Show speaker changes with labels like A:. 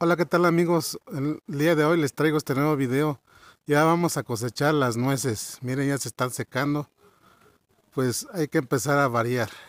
A: Hola, ¿qué tal amigos? El día de hoy les traigo este nuevo video. Ya vamos a cosechar las nueces. Miren, ya se están secando. Pues hay que empezar a variar.